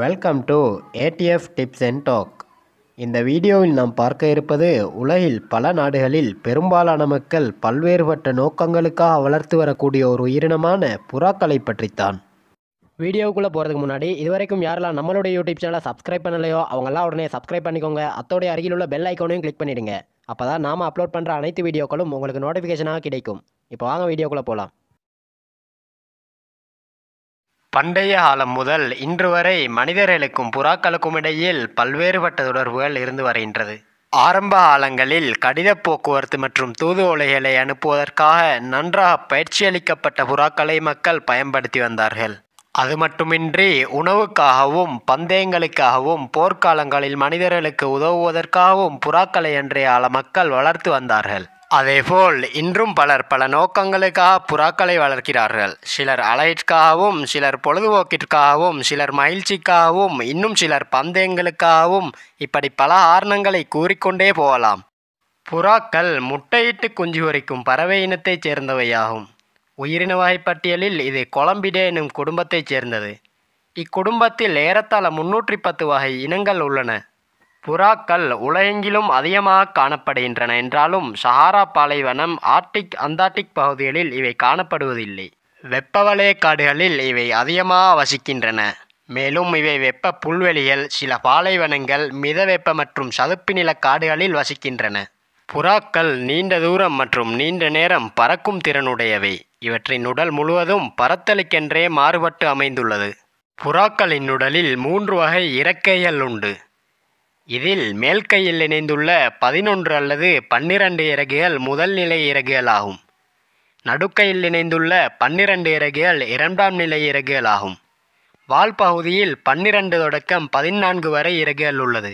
welcome to ATF tips and talk இந்த வீடியோவில் நாம் பார்க்க இருப்பது உலகில் பல நாடுகளில் பெரும்பாலான மக்கள் பல்வேறுபட்ட நோக்கங்களுக்காக வளர்த்து வரக்கூடிய ஒரு உயிரினமான புறாக்களை பற்றித்தான் வீடியோக்குள்ளே போகிறதுக்கு முன்னாடி இது வரைக்கும் யாரெல்லாம் நம்மளுடைய யூடியூப் சேனலை சப்ஸ்கிரைப் பண்ணலையோ அவங்கெல்லாம் உடனே சப்ஸ்கிரைப் பண்ணிக்கோங்க அத்தோடைய அருகில் உள்ள பெல் ஐக்கோனையும் கிளிக் பண்ணிவிடுங்க அப்போ தான் நாம் அப்லோட் பண்ணுற அனைத்து வீடியோக்களும் உங்களுக்கு நோட்டிஃபிகேஷனாக கிடைக்கும் இப்போ வாங்க வீடியோக்குள்ளே போகலாம் பண்டைய காலம் முதல் இன்று வரை மனிதர்களுக்கும் புறாக்களுக்கும் இடையில் பல்வேறுபட்ட தொடர்புகள் இருந்து வருகின்றது ஆரம்ப காலங்களில் கடித போக்குவரத்து மற்றும் தூது ஓலைகளை அனுப்புவதற்காக நன்றாக பயிற்சியளிக்கப்பட்ட புறாக்களை மக்கள் பயன்படுத்தி வந்தார்கள் அது மட்டுமின்றி உணவுக்காகவும் பந்தயங்களுக்காகவும் போர்க்காலங்களில் மனிதர்களுக்கு உதவுவதற்காகவும் புறாக்களை அன்றைய மக்கள் வளர்த்து வந்தார்கள் அதேபோல் இன்றும் பலர் பல நோக்கங்களுக்காக புறாக்களை வளர்க்கிறார்கள் சிலர் அலைட்காகவும் சிலர் பொழுதுபோக்கிற்காகவும் சிலர் மகிழ்ச்சிக்காகவும் இன்னும் சிலர் பந்தயங்களுக்காகவும் இப்படி பல ஆரணங்களை கூறிக்கொண்டே போகலாம் புறாக்கள் முட்டையிட்டு குஞ்சு உரைக்கும் பறவை இனத்தைச் சேர்ந்தவையாகும் உயிரின வகைப்பட்டியலில் இது கொலம்பிடே என்னும் குடும்பத்தைச் சேர்ந்தது இக்குடும்பத்தில் ஏறத்தாழ முன்னூற்றி பத்து வகை இனங்கள் உள்ளன புறாக்கள் உலகெங்கிலும் அதிகமாக காணப்படுகின்றன என்றாலும் சஹாரா பாலைவனம் ஆர்டிக் அந்தார்டிக் பகுதிகளில் இவை காணப்படுவதில்லை வெப்பவலய காடுகளில் இவை அதிகமாக வசிக்கின்றன மேலும் இவை வெப்ப புல்வெளிகள் சில பாலைவனங்கள் மிதவெப்ப மற்றும் சதுப்பு நில காடுகளில் வசிக்கின்றன புறாக்கள் நீண்ட தூரம் மற்றும் நீண்ட நேரம் பறக்கும் திறனுடையவை இவற்றின் உடல் முழுவதும் பறத்தலுக்கென்றே மாறுபட்டு அமைந்துள்ளது புறாக்களின் உடலில் மூன்று வகை இறக்கைகள் உண்டு இதில் மேல்கையில் இணைந்துள்ள பதினொன்று அல்லது பன்னிரண்டு இறகுகள் முதல் நிலை இறகுகள் ஆகும் நடுக்கையில் இணைந்துள்ள பன்னிரண்டு இறகுகள் இரண்டாம் நிலை இறகுகள் ஆகும் வால் பகுதியில் பன்னிரண்டு தொடக்கம் பதினான்கு வரை இறகுகள் உள்ளது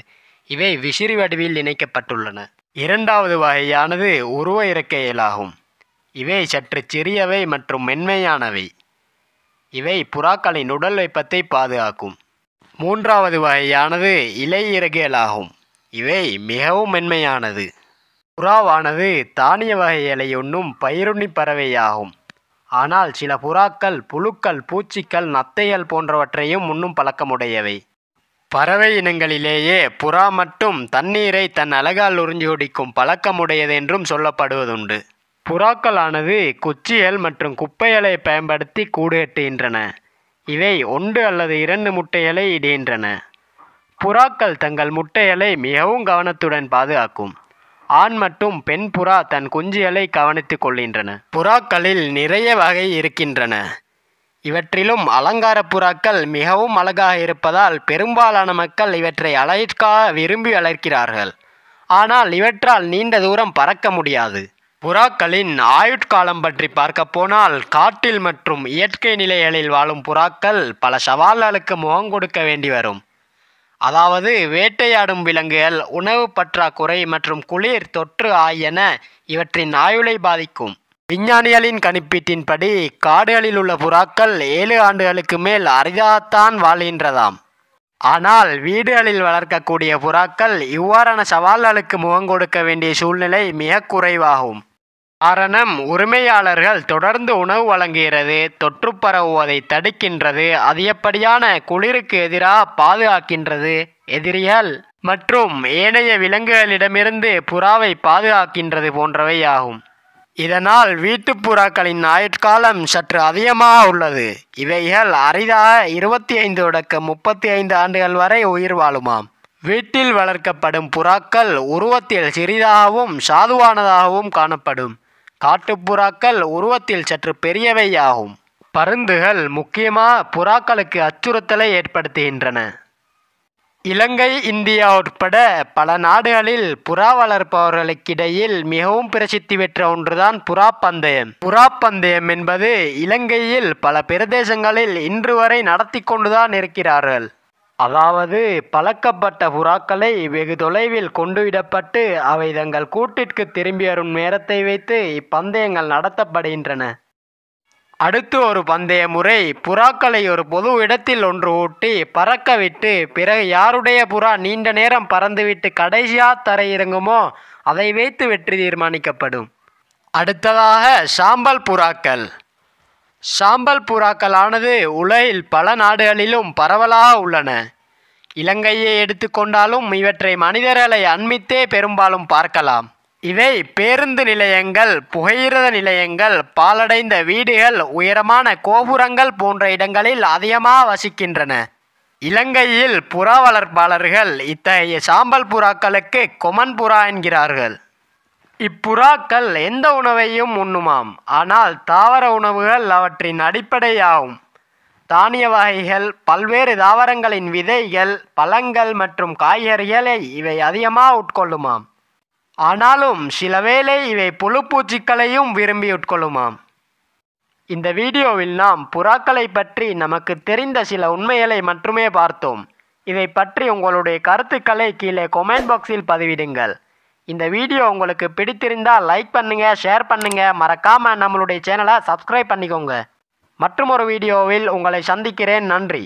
இவை விசிறி வடிவில் இணைக்கப்பட்டுள்ளன இரண்டாவது வகையானது உருவ இறக்கையலாகும் இவை சற்று சிறியவை மற்றும் மென்மையானவை இவை புறாக்களின் உடல் வெப்பத்தை பாதுகாக்கும் மூன்றாவது வகையானது இலையிறகியல் ஆகும் இவை மிகவும் மென்மையானது புறாவானது தானிய வகைகளை ஒன்றும் பயிருண்ணி பறவையாகும் ஆனால் சில புறாக்கள் புழுக்கள் பூச்சிக்கள் நத்தைகள் போன்றவற்றையும் உண்ணும் பழக்கமுடையவை பறவை இனங்களிலேயே புறா மட்டும் தண்ணீரை தன் அழகால் உறிஞ்சி குடிக்கும் பழக்கமுடையது என்றும் சொல்லப்படுவதுண்டு புறாக்களானது குச்சிகள் மற்றும் குப்பைகளை பயன்படுத்தி கூடுகட்டுகின்றன இவை ஒன்று அல்லது இரண்டு முட்டைகளை இடுகின்றன புறாக்கள் தங்கள் முட்டைகளை மிகவும் கவனத்துடன் பாதுகாக்கும் ஆண் மற்றும் பெண் புறா தன் குஞ்சுகளை கவனித்து கொள்கின்றன புறாக்களில் நிறைய வகை இருக்கின்றன இவற்றிலும் அலங்கார புறாக்கள் மிகவும் அழகாக இருப்பதால் பெரும்பாலான மக்கள் இவற்றை அழகிற்காக விரும்பி வளர்க்கிறார்கள் ஆனால் இவற்றால் நீண்ட தூரம் பறக்க முடியாது புறாக்களின் ஆயுட்காலம் பற்றி பார்க்க போனால் காட்டில் மற்றும் இயற்கை நிலைகளில் வாழும் புறாக்கள் பல சவால்களுக்கு முகம் கொடுக்க வேண்டி வரும் அதாவது வேட்டையாடும் விலங்குகள் உணவு பற்றாக்குறை மற்றும் குளிர் தொற்று ஆகியன இவற்றின் ஆயுளை பாதிக்கும் விஞ்ஞானிகளின் கணிப்பீட்டின்படி காடுகளில் உள்ள புறாக்கள் ஏழு ஆண்டுகளுக்கு மேல் அரிதாகத்தான் வாழ்கின்றதாம் ஆனால் வீடுகளில் வளர்க்கக்கூடிய புறாக்கள் இவ்வாறான சவால்களுக்கு முகம் கொடுக்க வேண்டிய சூழ்நிலை மிக குறைவாகும் காரணம் உரிமையாளர்கள் தொடர்ந்து உணவு வழங்குகிறது தொற்று பரவுவதை தடுக்கின்றது அதிகப்படியான குளிருக்கு எதிராக பாதுகாக்கின்றது எதிரிகள் மற்றும் ஏனைய விலங்குகளிடமிருந்து புறாவை பாதுகாக்கின்றது போன்றவை ஆகும் இதனால் வீட்டுப்புறாக்களின் ஆயுட்காலம் சற்று அதிகமாக உள்ளது இவைகள் அரிதாக இருபத்தி ஐந்து தொடக்க முப்பத்தி ஐந்து ஆண்டுகள் வரை உயிர் வாழுமாம் வீட்டில் வளர்க்கப்படும் புறாக்கள் உருவத்தில் சிறிதாகவும் சாதுவானதாகவும் காணப்படும் காட்டுப்புறாக்கள் உருவத்தில் சற்று பெரியவையாகும் பருந்துகள் முக்கியமாக புறாக்களுக்கு அச்சுறுத்தலை ஏற்படுத்துகின்றன இலங்கை இந்தியா உட்பட பல நாடுகளில் புறா வளர்ப்பவர்களுக்கிடையில் மிகவும் பிரசித்தி பெற்ற ஒன்றுதான் புறா பந்தயம் புறா பந்தயம் என்பது இலங்கையில் பல பிரதேசங்களில் இன்று வரை நடத்தி கொண்டுதான் இருக்கிறார்கள் அதாவது பழக்கப்பட்ட புறாக்களை வெகு தொலைவில் கொண்டுவிடப்பட்டு அவை தங்கள் கூட்டிற்கு திரும்பி வரும் நேரத்தை வைத்து இப்பந்தயங்கள் நடத்தப்படுகின்றன அடுத்து ஒரு பந்தய முறை புறாக்களை ஒரு பொது இடத்தில் ஒன்று ஊட்டி பறக்க விட்டு பிறகு யாருடைய புறா நீண்ட நேரம் பறந்துவிட்டு கடைசியாக தரையிறங்குமோ அதை வைத்து வெற்றி தீர்மானிக்கப்படும் அடுத்ததாக சாம்பல் புறாக்கள் சாம்பல் புறாக்களானது உலகில் பல நாடுகளிலும் பரவலாக உள்ளன இலங்கையை எடுத்துக்கொண்டாலும் இவற்றை மனிதர்களை அண்மித்தே பெரும்பாலும் பார்க்கலாம் இவை பேருந்து நிலையங்கள் புகையிரத நிலையங்கள் பாலடைந்த வீடுகள் உயரமான கோபுரங்கள் போன்ற இடங்களில் அதிகமாக வசிக்கின்றன இலங்கையில் புறா வளர்ப்பாளர்கள் இத்தகைய சாம்பல் புறாக்களுக்கு கொமன் புறா என்கிறார்கள் இப்புறாக்கள் எந்த உணவையும் உண்ணுமாம் ஆனால் தாவர உணவுகள் அவற்றின் அடிப்படையாகும் தானிய வகைகள் பல்வேறு தாவரங்களின் விதைகள் பழங்கள் மற்றும் காய்கறிகளை இவை அதிகமாக உட்கொள்ளுமாம் ஆனாலும் சிலவேளை இவை புழுப்பூச்சிக்களையும் விரும்பி உட்கொள்ளுமாம் இந்த வீடியோவில் நாம் புறாக்களை பற்றி நமக்கு தெரிந்த சில உண்மைகளை மட்டுமே பார்த்தோம் இதை பற்றி உங்களுடைய கருத்துக்களை கீழே கொமெண்ட் பாக்ஸில் பதிவிடுங்கள் இந்த வீடியோ உங்களுக்கு பிடித்திருந்தால் லைக் பண்ணுங்கள் ஷேர் பண்ணுங்கள் மறக்காமல் நம்மளுடைய சேனலை சப்ஸ்கிரைப் பண்ணிக்கோங்க மற்றொரு வீடியோவில் உங்களை சந்திக்கிறேன் நன்றி